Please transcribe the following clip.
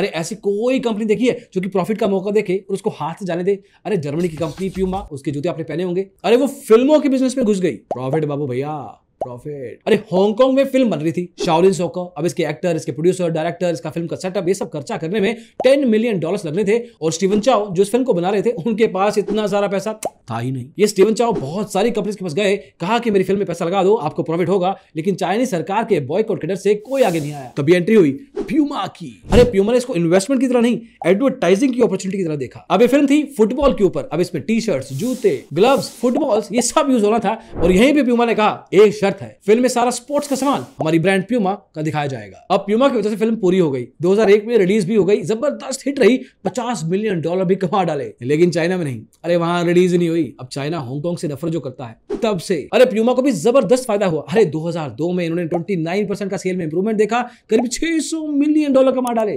अरे ऐसी कोई कंपनी देखी है जो कि प्रॉफिट का मौका देखे और उसको हाथ से जाने दे अरे जर्मनी की कंपनी प्यूमा उसके जूते आपने पहने होंगे अरे वो फिल्मों के बिजनेस में घुस गई प्रॉफिट बाबू भैया प्रॉफिट अरे हांगकांग में फिल्म बन रही थी शाओलिन सोको अब इसके एक्टर इसके प्रोड्यूसर डायरेक्टर इसका फिल्म का सेटअप ये सब खर्चा करने में टेन मिलियन डॉलर्स लगने थे और स्टीवन चाओ जो इस फिल्म को बना रहे थे उनके पास इतना सारा पैसा था ही नहीं ये स्टीवन चाओ बहुत सारी कंपनीज के पास गए कहा कि मेरी फिल्म में पैसा लगा दो आपको प्रॉफिट होगा लेकिन चाइनीज सरकार के बॉयकॉट के डर से कोई आगे नहीं आया तभी एंट्री हुई प्यूमा की अरे प्यूमा ने इसको इन्वेस्टमेंट की तरह नहीं एडवर्टाइजिंग की अपॉर्चुनिटी की तरह देखा अब ये फिल्म थी फुटबॉल के ऊपर अब इसमें टी शर्ट जूते ग्लव्स फुटबॉल ये सब यूज होना था और यही पे प्यूमा ने कहा एक शर्त है फिल्म में सारा स्पोर्ट्स का सामान हमारी ब्रांड प्यूमा का दिखाया जाएगा अब प्यूमा की वजह से फिल्म पूरी हो गई दो में रिलीज भी हो गई जबरदस्त हिट रही पचास मिलियन डॉलर भी कमा डाले लेकिन चाइना में नहीं अरे वहां रिलीज नहीं हुई अब चाइना हांगकांग से नफरत जो करता है तब से अरे प्यूमा को भी जबरदस्त फायदा हुआ अरे 2002 में इन्होंने 29 परसेंट का सेल में इंप्रूवमेंट देखा करीब 600 मिलियन डॉलर कमा डाले